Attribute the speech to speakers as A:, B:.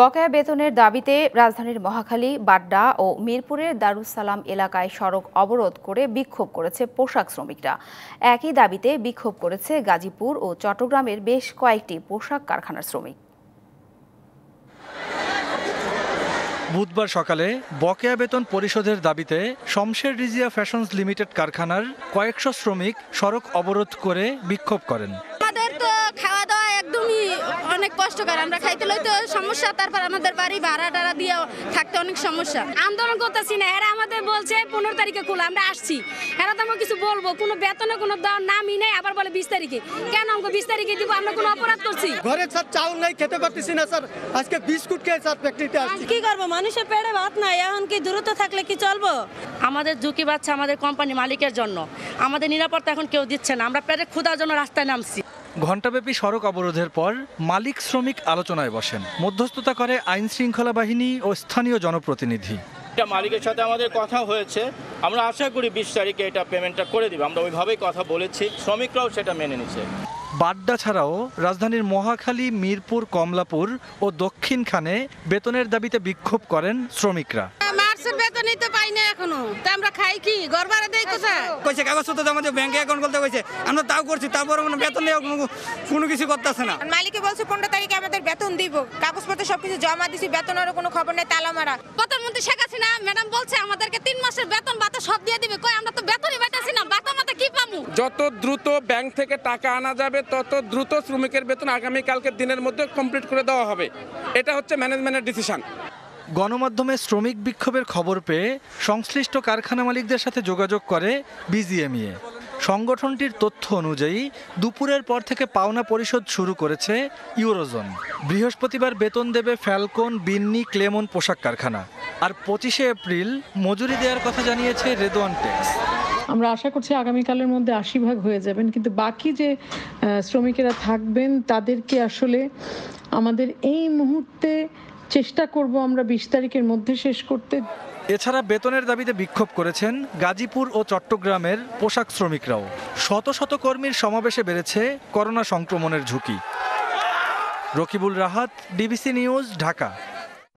A: বকেয়া বেতনের দাবিতে রাজধানীর মহাখালী বাড্ডা ও মিরপুরের দারুসালাম এলাকায় সড়ক অবরোধ করে বিক্ষোভ করেছে পোশাক শ্রমিকরা একই দাবিতে বিক্ষোভ করেছে গাজীপুর ও চট্টগ্রামের বেশ কয়েকটি পোশাক কারখানার শ্রমিক বুধবার সকালে বকেয়া বেতন পরিশোধের দাবিতে শমশের রিজিয়া ফ্যাশনস লিমিটেড কারখানার কয়েকশো শ্রমিক সড়ক অবরোধ করে বিক্ষোভ করেন অনেক কষ্টকর আমরা খাইতে লইতে সমস্যা তারপর আমাদের বাড়ি ভাড়া টাড়া দিয়ে থাকতে অনেক সমস্যা আন্দোলন করতেছি না এরা আমাদের বলছে পনেরো তারিখে খোলা আমরা আসছি এরা তো আমরা কিছু বলবো কোনো বেতনে কোনো নামই নেই আবার বলে বিশ তারিখে কেন আমাকে বিশ তারিখে দিব আমরা কোনো অপরাধ করছি ঘরে স্যার চাউল নাই খেতে পারতেছি না স্যার আজকে বিস্কুট খেয়ে স্যার ফ্যাক্টরিতে আসছি কি করবো মানুষের পেটে ভাত নাই এখন কি দূরত্ব থাকলে কি চলবো আমাদের ঝুঁকি বাচ্চা আমাদের কোম্পানি মালিকের জন্য আমাদের নিরাপত্তা এখন কেউ দিচ্ছে না আমরা পেটে ক্ষুধার জন্য রাস্তায় নামছি ঘণ্টাব্যাপী সড়ক অবরোধের পর মালিক শ্রমিক আলোচনায় বসেন মধ্যস্থতা করে আইন শৃঙ্খলা বাহিনী ও স্থানীয় জনপ্রতিনিধি এটা মালিকের সাথে আমাদের কথা হয়েছে আমরা আশা করি বিশ তারিখে এটা পেমেন্টটা করে দিব আমরা ওইভাবেই কথা বলেছি শ্রমিকরাও সেটা মেনে নিছে বাড্ডা ছাড়াও রাজধানীর মহাখালী মিরপুর কমলাপুর ও দক্ষিণখানে বেতনের দাবিতে বিক্ষোভ করেন শ্রমিকরা কিছুই পাই না এখনো তা আমরা খাই কি ঘর ভাড়া দেয় কোথায় কইছে কাগজপত্র জমা দিয়ে ব্যাংকে অ্যাকাউন্ট খুলতে কইছে আমরা তাও করছি তারপর আমরা মানে বেতন নিয়ে কোনো কিছু করতেছে না মালিকে বলছে পনেরো তারিখে আমাদের বেতন দিব কাগজপত্র সবকিছু জমা দিছি বেতনেরও কোনো খবর নেই তালা মারা প্রধানমন্ত্রী শেখ হাসিনা ম্যাডাম বলছে আমাদেরকে তিন মাসের বেতন বাতা সব দিয়ে দিবে কই আমরা তো বেতনই বেটাছি না বাতা মাতা কি পামু যত দ্রুত ব্যাংক থেকে টাকা আনা যাবে তত দ্রুত শ্রমিকের বেতন আগামীকালকের দিনের মধ্যে কমপ্লিট করে দেওয়া হবে এটা হচ্ছে ম্যানেজমেন্টের ডিসিশন গণমাধ্যমে শ্রমিক বিক্ষোভের খবর পেয়ে সংশ্লিষ্ট কারখানা মালিকদের সাথে যোগাযোগ করে বিজিএমইএ সংগঠনটির তথ্য অনুযায়ী দুপুরের পর থেকে পাওনা পরিশোধ শুরু করেছে ইউরোজোন বৃহস্পতিবার বেতন দেবে ফ্যালকন বিন্নি ক্লেমন পোশাক কারখানা আর পঁচিশে এপ্রিল মজুরি দেওয়ার কথা জানিয়েছে রেদোয়ান টেক্স আমরা আশা করছি আগামীকালের মধ্যে আশি ভাগ হয়ে যাবেন কিন্তু বাকি যে শ্রমিকেরা থাকবেন তাদেরকে আসলে আমাদের এই মুহূর্তে চেষ্টা করব আমরা বিশ তারিখের মধ্যে শেষ করতে এছাড়া বেতনের দাবিতে বিক্ষোভ করেছেন গাজীপুর ও চট্টগ্রামের পোশাক শ্রমিকরাও শত শত কর্মীর সমাবেশে বেড়েছে করোনা সংক্রমণের ঝুঁকি রকিবুল রাহাত ডিবিসি নিউজ ঢাকা